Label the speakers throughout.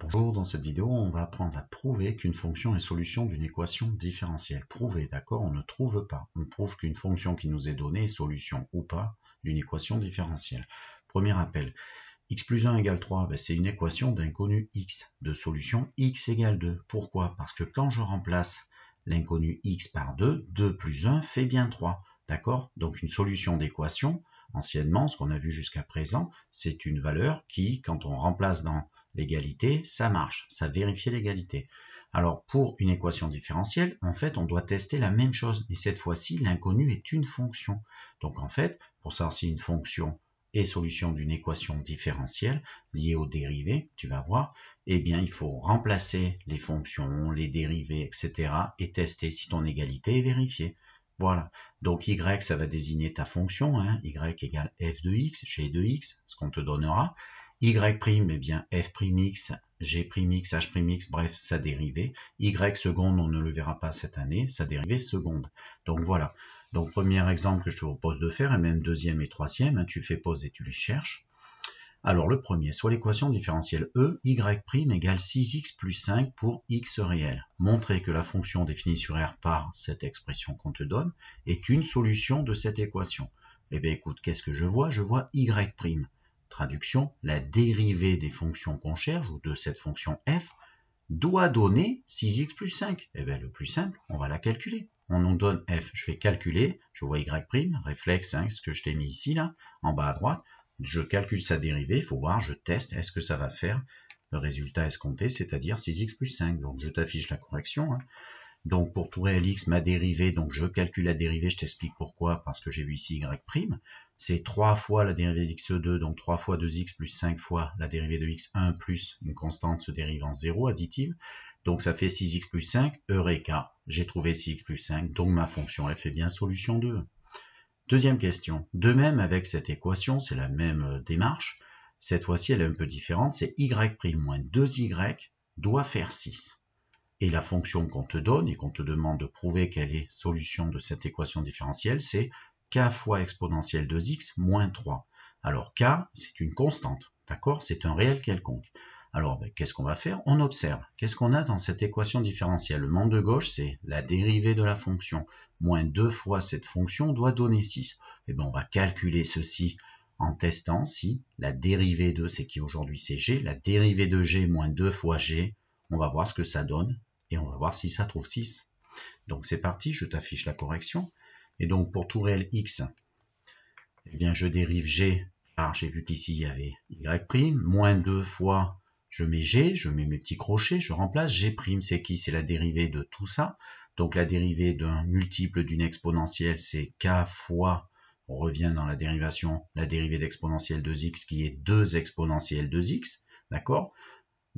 Speaker 1: Bonjour, dans cette vidéo, on va apprendre à prouver qu'une fonction est solution d'une équation différentielle. Prouver, d'accord On ne trouve pas. On prouve qu'une fonction qui nous est donnée est solution ou pas d'une équation différentielle. Premier appel. x plus 1 égale 3, ben, c'est une équation d'inconnu x, de solution x égale 2. Pourquoi Parce que quand je remplace l'inconnu x par 2, 2 plus 1 fait bien 3. D'accord Donc une solution d'équation, anciennement, ce qu'on a vu jusqu'à présent, c'est une valeur qui, quand on remplace dans l'égalité, ça marche, ça vérifie l'égalité. Alors pour une équation différentielle, en fait, on doit tester la même chose, mais cette fois-ci, l'inconnu est une fonction. Donc en fait, pour savoir si une fonction est solution d'une équation différentielle liée aux dérivées, tu vas voir, eh bien il faut remplacer les fonctions, les dérivés, etc. et tester si ton égalité est vérifiée. Voilà. Donc y, ça va désigner ta fonction, hein, y égale f de x, g de x, ce qu'on te donnera y' prime, eh bien f x, g h prime x, bref, sa dérivée. y seconde, on ne le verra pas cette année, sa dérivée seconde. Donc voilà. Donc premier exemple que je te propose de faire, et même deuxième et troisième, hein, tu fais pause et tu les cherches. Alors le premier, soit l'équation différentielle E, y' égale 6x plus 5 pour x réel. Montrer que la fonction définie sur R par cette expression qu'on te donne est une solution de cette équation. Eh bien écoute, qu'est-ce que je vois Je vois y'. prime. Traduction, la dérivée des fonctions qu'on cherche, ou de cette fonction f, doit donner 6x plus 5. Eh bien, le plus simple, on va la calculer. On nous donne f, je fais calculer, je vois y', réflexe, hein, ce que je t'ai mis ici, là, en bas à droite. Je calcule sa dérivée, il faut voir, je teste, est-ce que ça va faire le résultat escompté, c'est-à-dire 6x plus 5. Donc, je t'affiche la correction. Hein. Donc pour trouver Lx, ma dérivée, donc je calcule la dérivée, je t'explique pourquoi, parce que j'ai vu ici y', c'est 3 fois la dérivée de x 2 donc 3 fois 2x plus 5 fois la dérivée de x1 plus une constante se dérive en 0 additive, donc ça fait 6x plus 5, eureka, j'ai trouvé 6x plus 5, donc ma fonction f est bien solution 2. Deuxième question, de même avec cette équation, c'est la même euh, démarche, cette fois-ci elle est un peu différente, c'est y' moins 2y doit faire 6. Et la fonction qu'on te donne et qu'on te demande de prouver quelle est solution de cette équation différentielle, c'est k fois exponentielle 2x moins 3. Alors k, c'est une constante, d'accord C'est un réel quelconque. Alors, ben, qu'est-ce qu'on va faire On observe. Qu'est-ce qu'on a dans cette équation différentielle Le membre de gauche, c'est la dérivée de la fonction. Moins 2 fois cette fonction doit donner 6. Et eh bien, on va calculer ceci en testant si la dérivée de, c'est qui aujourd'hui c'est g, la dérivée de g moins 2 fois g, on va voir ce que ça donne et on va voir si ça trouve 6. Donc c'est parti, je t'affiche la correction. Et donc pour tout réel x, eh bien je dérive g car ah, j'ai vu qu'ici il y avait y', moins 2 fois, je mets g, je mets mes petits crochets, je remplace g', c'est qui C'est la dérivée de tout ça. Donc la dérivée d'un multiple d'une exponentielle, c'est k fois, on revient dans la dérivation, la dérivée d'exponentielle 2x qui est 2 exponentielle 2x, d'accord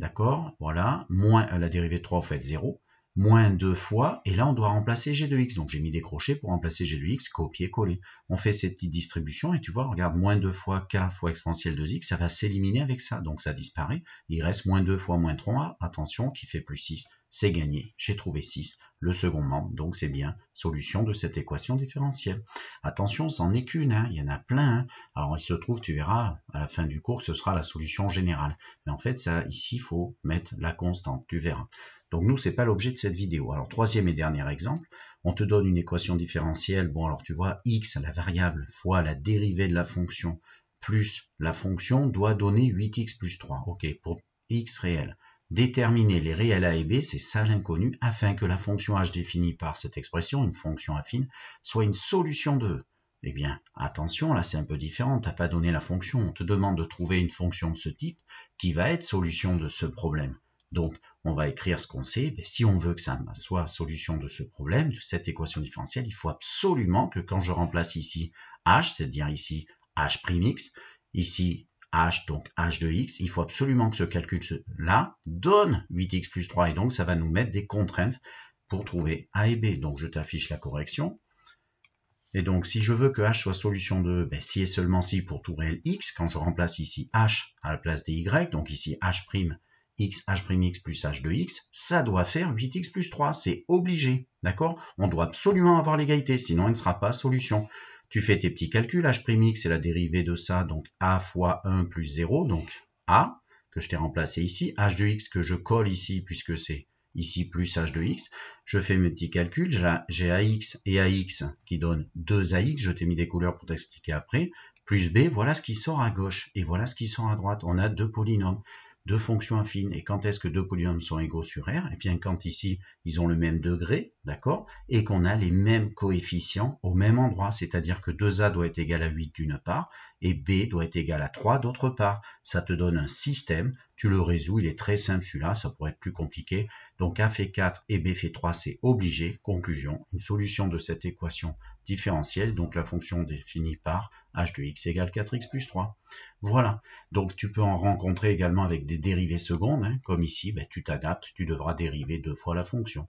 Speaker 1: D'accord Voilà. Moins la dérivée de 3, vous faites 0 moins 2 fois, et là on doit remplacer g de x. Donc j'ai mis des crochets pour remplacer g de x, copier-coller. On fait cette petite distribution, et tu vois, regarde, moins 2 fois k fois exponentielle de x, ça va s'éliminer avec ça, donc ça disparaît. Il reste moins 2 fois moins 3, attention, qui fait plus 6, c'est gagné. J'ai trouvé 6, le second membre, donc c'est bien solution de cette équation différentielle. Attention, c'en est qu'une, hein. il y en a plein. Hein. Alors il se trouve, tu verras, à la fin du cours, ce sera la solution générale. Mais en fait, ça, ici, il faut mettre la constante, tu verras. Donc nous, n'est pas l'objet de cette vidéo. Alors troisième et dernier exemple, on te donne une équation différentielle. Bon, alors tu vois, x, la variable, fois la dérivée de la fonction, plus la fonction doit donner 8x plus 3. OK, pour x réel. Déterminer les réels a et b, c'est ça l'inconnu, afin que la fonction h définie par cette expression, une fonction affine, soit une solution de e. Eh bien, attention, là c'est un peu différent, n'as pas donné la fonction, on te demande de trouver une fonction de ce type qui va être solution de ce problème. Donc, on va écrire ce qu'on sait. Mais ben, si on veut que ça soit solution de ce problème, de cette équation différentielle, il faut absolument que quand je remplace ici h, c'est-à-dire ici h'x, ici h, donc h de x, il faut absolument que ce calcul-là donne 8x plus 3. Et donc, ça va nous mettre des contraintes pour trouver a et b. Donc, je t'affiche la correction. Et donc, si je veux que h soit solution de ben, si et seulement si pour tout réel x, quand je remplace ici h à la place des y, donc ici h' x h'x plus h de x ça doit faire 8x plus 3, c'est obligé, d'accord On doit absolument avoir l'égalité, sinon elle ne sera pas solution. Tu fais tes petits calculs, h'x c'est la dérivée de ça, donc a fois 1 plus 0, donc a, que je t'ai remplacé ici, h de x que je colle ici, puisque c'est ici plus h de x. Je fais mes petits calculs, j'ai ax et ax qui donnent 2ax, je t'ai mis des couleurs pour t'expliquer après, plus b, voilà ce qui sort à gauche, et voilà ce qui sort à droite, on a deux polynômes deux fonctions affines. Et quand est-ce que deux polynômes sont égaux sur R Eh bien, quand ici, ils ont le même degré, d'accord Et qu'on a les mêmes coefficients au même endroit, c'est-à-dire que 2a doit être égal à 8 d'une part et b doit être égal à 3 d'autre part. Ça te donne un système, tu le résous, il est très simple celui-là, ça pourrait être plus compliqué. Donc a fait 4 et b fait 3, c'est obligé. Conclusion, une solution de cette équation différentielle, donc la fonction définie par h de x égale 4x plus 3. Voilà, donc tu peux en rencontrer également avec des dérivées secondes, hein. comme ici, ben, tu t'adaptes, tu devras dériver deux fois la fonction.